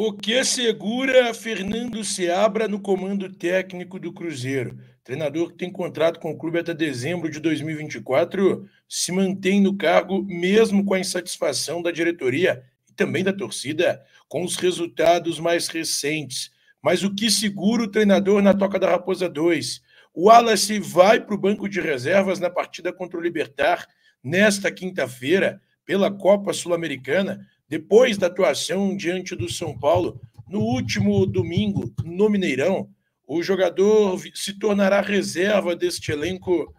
O que segura Fernando Seabra no comando técnico do Cruzeiro? Treinador que tem contrato com o clube até dezembro de 2024 se mantém no cargo mesmo com a insatisfação da diretoria e também da torcida com os resultados mais recentes. Mas o que segura o treinador na Toca da Raposa 2? O Wallace vai para o banco de reservas na partida contra o Libertar nesta quinta-feira pela Copa Sul-Americana depois da atuação diante do São Paulo, no último domingo, no Mineirão, o jogador se tornará reserva deste elenco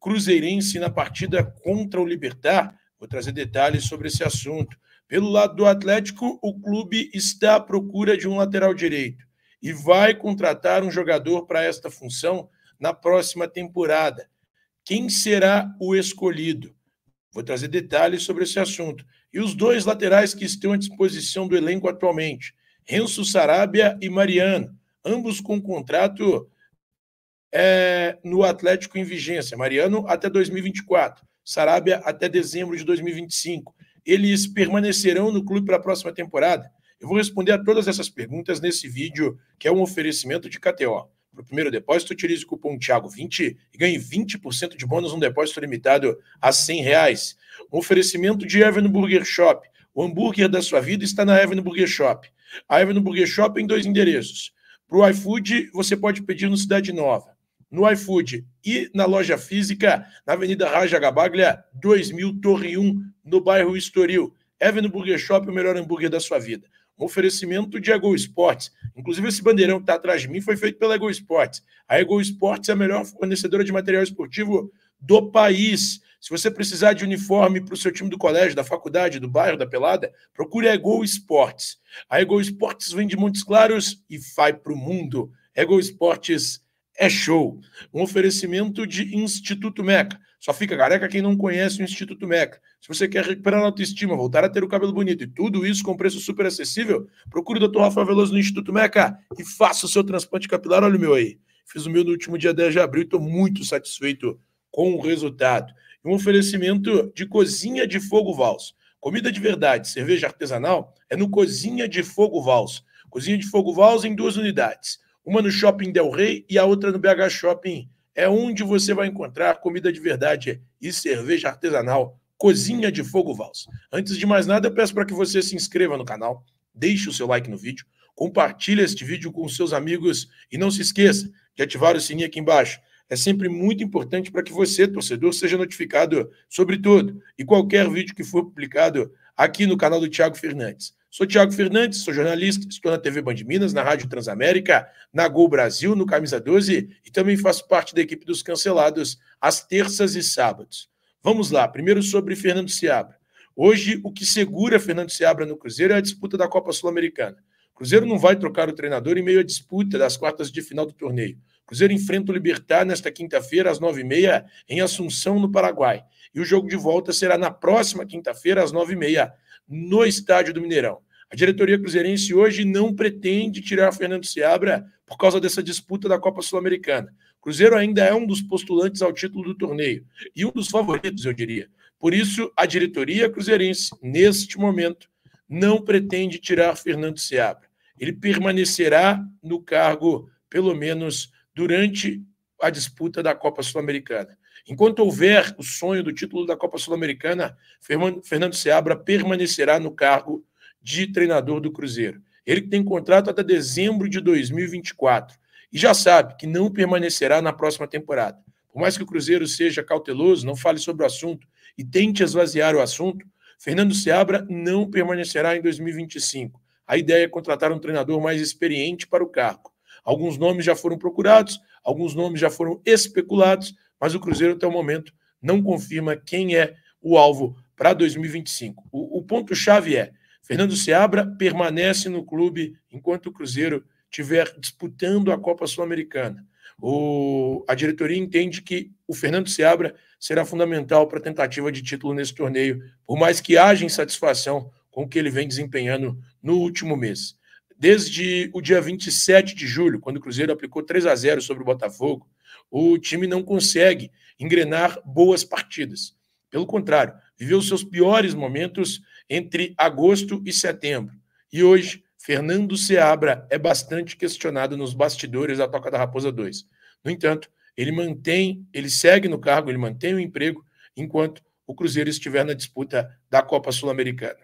cruzeirense na partida contra o Libertar. Vou trazer detalhes sobre esse assunto. Pelo lado do Atlético, o clube está à procura de um lateral direito e vai contratar um jogador para esta função na próxima temporada. Quem será o escolhido? Vou trazer detalhes sobre esse assunto. E os dois laterais que estão à disposição do elenco atualmente, Renzo Sarabia e Mariano, ambos com contrato é, no Atlético em vigência. Mariano até 2024, Sarabia até dezembro de 2025. Eles permanecerão no clube para a próxima temporada? Eu vou responder a todas essas perguntas nesse vídeo, que é um oferecimento de KTO para o primeiro depósito, utilize o cupom Tiago20 e ganhe 20% de bônus num depósito limitado a 100 reais. Um oferecimento de Evan Burger Shop. O hambúrguer da sua vida está na Evan Burger Shop. A Evan Burger Shop em dois endereços. Para o iFood, você pode pedir no Cidade Nova, no iFood e na loja física, na Avenida Raja Gabaglia, 2000, Torre 1, no bairro Estoril. Evan Burger Shop, o melhor hambúrguer da sua vida oferecimento de Ego Esportes. Inclusive, esse bandeirão que está atrás de mim foi feito pela Ego Esportes. A Ego Esportes é a melhor fornecedora de material esportivo do país. Se você precisar de uniforme para o seu time do colégio, da faculdade, do bairro, da pelada, procure a Ego Esportes. A Ego Esportes vem de Montes Claros e vai para o mundo. Ego Esportes é show. Um oferecimento de Instituto Meca. Só fica careca quem não conhece o Instituto Meca. Se você quer recuperar a autoestima, voltar a ter o cabelo bonito e tudo isso com preço super acessível, procure o Dr. Rafael Veloso no Instituto Meca e faça o seu transplante capilar. Olha o meu aí. Fiz o meu no último dia 10 de abril e estou muito satisfeito com o resultado. Um oferecimento de cozinha de fogo vals. Comida de verdade, cerveja artesanal, é no Cozinha de Fogo Vals. Cozinha de Fogo Vals em duas unidades. Uma no Shopping Del Rey e a outra no BH Shopping é onde você vai encontrar comida de verdade e cerveja artesanal, cozinha de fogo vals. Antes de mais nada, eu peço para que você se inscreva no canal, deixe o seu like no vídeo, compartilhe este vídeo com seus amigos e não se esqueça de ativar o sininho aqui embaixo. É sempre muito importante para que você, torcedor, seja notificado sobre tudo e qualquer vídeo que for publicado aqui no canal do Tiago Fernandes. Sou Tiago Fernandes, sou jornalista, estou na TV Band Minas, na Rádio Transamérica, na Gol Brasil, no Camisa 12 e também faço parte da equipe dos cancelados às terças e sábados. Vamos lá, primeiro sobre Fernando Seabra. Hoje, o que segura Fernando Seabra no Cruzeiro é a disputa da Copa Sul-Americana. Cruzeiro não vai trocar o treinador em meio à disputa das quartas de final do torneio. Cruzeiro enfrenta o Libertar nesta quinta-feira, às nove e meia, em Assunção, no Paraguai. E o jogo de volta será na próxima quinta-feira, às nove e meia, no estádio do Mineirão. A diretoria cruzeirense hoje não pretende tirar Fernando Seabra por causa dessa disputa da Copa Sul-Americana. Cruzeiro ainda é um dos postulantes ao título do torneio e um dos favoritos, eu diria. Por isso, a diretoria cruzeirense, neste momento, não pretende tirar Fernando Seabra. Ele permanecerá no cargo, pelo menos durante a disputa da Copa Sul-Americana. Enquanto houver o sonho do título da Copa Sul-Americana, Fernando Seabra permanecerá no cargo de treinador do Cruzeiro. Ele tem contrato até dezembro de 2024 e já sabe que não permanecerá na próxima temporada. Por mais que o Cruzeiro seja cauteloso, não fale sobre o assunto e tente esvaziar o assunto, Fernando Seabra não permanecerá em 2025. A ideia é contratar um treinador mais experiente para o cargo. Alguns nomes já foram procurados, alguns nomes já foram especulados, mas o Cruzeiro, até o momento, não confirma quem é o alvo para 2025. O, o ponto-chave é: Fernando Seabra permanece no clube enquanto o Cruzeiro estiver disputando a Copa Sul-Americana. a diretoria entende que o Fernando Seabra será fundamental para a tentativa de título nesse torneio, por mais que haja insatisfação com o que ele vem desempenhando no último mês. Desde o dia 27 de julho, quando o Cruzeiro aplicou 3 a 0 sobre o Botafogo, o time não consegue engrenar boas partidas. Pelo contrário, viveu seus piores momentos entre agosto e setembro. E hoje, Fernando Seabra é bastante questionado nos bastidores da Toca da Raposa 2. No entanto, ele mantém, ele segue no cargo, ele mantém o emprego, enquanto o Cruzeiro estiver na disputa da Copa Sul-Americana.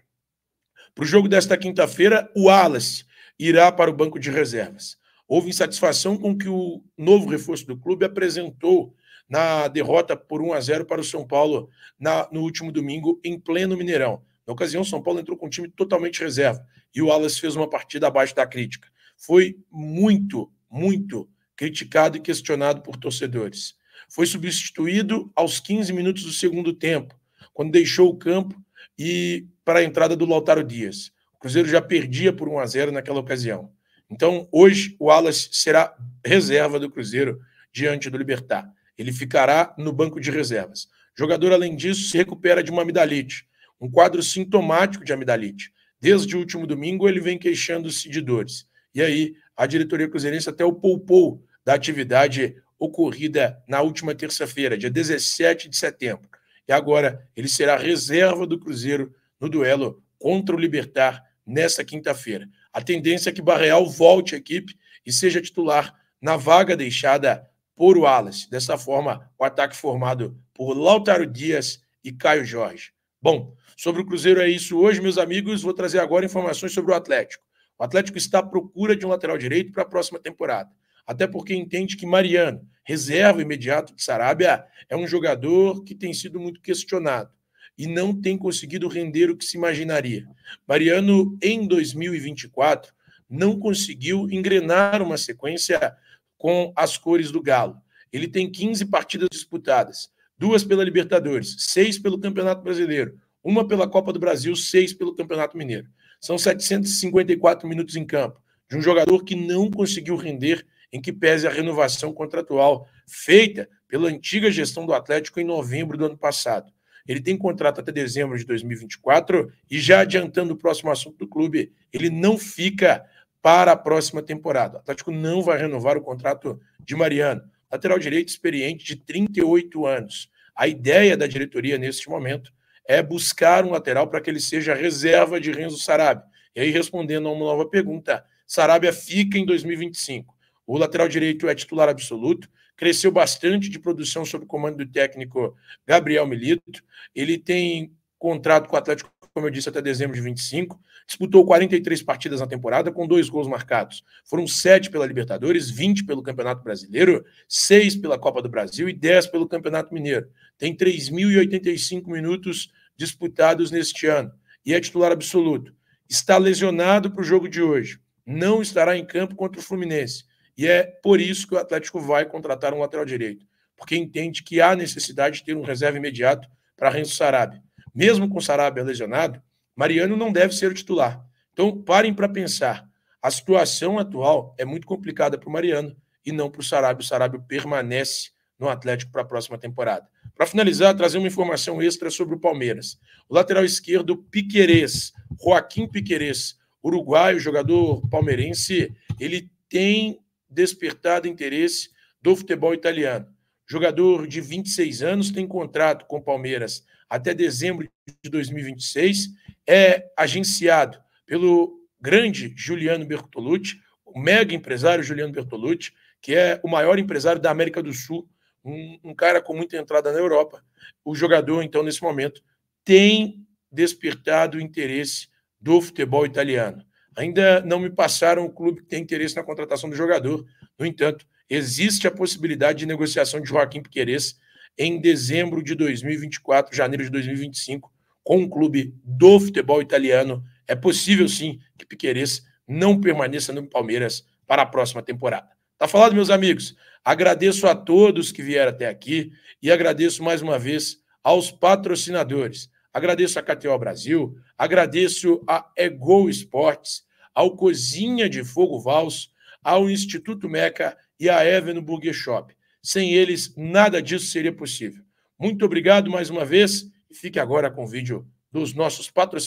Para o jogo desta quinta-feira, o Alas irá para o banco de reservas. Houve insatisfação com que o novo reforço do clube apresentou na derrota por 1 a 0 para o São Paulo na, no último domingo em pleno Mineirão. Na ocasião, o São Paulo entrou com um time totalmente reserva e o Alas fez uma partida abaixo da crítica. Foi muito, muito criticado e questionado por torcedores. Foi substituído aos 15 minutos do segundo tempo, quando deixou o campo e para a entrada do Lautaro Dias. O Cruzeiro já perdia por 1 a 0 naquela ocasião. Então, hoje, o Alas será reserva do Cruzeiro diante do Libertar. Ele ficará no banco de reservas. O jogador, além disso, se recupera de uma amidalite, um quadro sintomático de amidalite. Desde o último domingo, ele vem queixando-se de dores. E aí, a diretoria cruzeirense até o poupou da atividade ocorrida na última terça-feira, dia 17 de setembro. E agora ele será reserva do Cruzeiro no duelo contra o Libertar nesta quinta-feira. A tendência é que Barreal volte à equipe e seja titular na vaga deixada por Wallace. Dessa forma, o ataque formado por Lautaro Dias e Caio Jorge. Bom, sobre o Cruzeiro é isso hoje, meus amigos. Vou trazer agora informações sobre o Atlético. O Atlético está à procura de um lateral direito para a próxima temporada. Até porque entende que Mariano, reserva imediato de Sarabia, é um jogador que tem sido muito questionado e não tem conseguido render o que se imaginaria. Mariano, em 2024, não conseguiu engrenar uma sequência com as cores do Galo. Ele tem 15 partidas disputadas, duas pela Libertadores, seis pelo Campeonato Brasileiro, uma pela Copa do Brasil, seis pelo Campeonato Mineiro. São 754 minutos em campo de um jogador que não conseguiu render, em que pese a renovação contratual feita pela antiga gestão do Atlético em novembro do ano passado. Ele tem contrato até dezembro de 2024 e já adiantando o próximo assunto do clube, ele não fica para a próxima temporada. O Atlético não vai renovar o contrato de Mariano. Lateral direito experiente de 38 anos. A ideia da diretoria neste momento é buscar um lateral para que ele seja reserva de Renzo Sarabia. E aí, respondendo a uma nova pergunta, Sarabia fica em 2025. O lateral direito é titular absoluto, cresceu bastante de produção sob o comando do técnico Gabriel Milito. Ele tem contrato com o Atlético, como eu disse, até dezembro de 25. Disputou 43 partidas na temporada, com dois gols marcados. Foram sete pela Libertadores, 20 pelo Campeonato Brasileiro, seis pela Copa do Brasil e 10 pelo Campeonato Mineiro. Tem 3.085 minutos disputados neste ano e é titular absoluto. Está lesionado para o jogo de hoje. Não estará em campo contra o Fluminense. E é por isso que o Atlético vai contratar um lateral direito, porque entende que há necessidade de ter um reserva imediato para Renzo Sarabia. Mesmo com Sarabia lesionado, Mariano não deve ser o titular. Então, parem para pensar. A situação atual é muito complicada para o Mariano e não para o Sarabia. O Sarabia permanece no Atlético para a próxima temporada. Para finalizar, trazer uma informação extra sobre o Palmeiras. O lateral esquerdo, Piquerez, Joaquim Piquerez, uruguaio, jogador palmeirense, ele tem despertado interesse do futebol italiano. Jogador de 26 anos, tem contrato com Palmeiras até dezembro de 2026, é agenciado pelo grande Juliano Bertolucci, o mega empresário Juliano Bertolucci, que é o maior empresário da América do Sul, um, um cara com muita entrada na Europa. O jogador, então, nesse momento, tem despertado o interesse do futebol italiano. Ainda não me passaram o clube que tem interesse na contratação do jogador. No entanto, existe a possibilidade de negociação de Joaquim Piqueires em dezembro de 2024, janeiro de 2025, com um clube do futebol italiano. É possível, sim, que Piqueires não permaneça no Palmeiras para a próxima temporada. Tá falado, meus amigos? Agradeço a todos que vieram até aqui e agradeço mais uma vez aos patrocinadores. Agradeço a KTO Brasil, agradeço a Ego Esportes, ao Cozinha de Fogo Vals, ao Instituto Meca e à Even Burger Shop. Sem eles, nada disso seria possível. Muito obrigado mais uma vez. Fique agora com o vídeo dos nossos patrocinadores.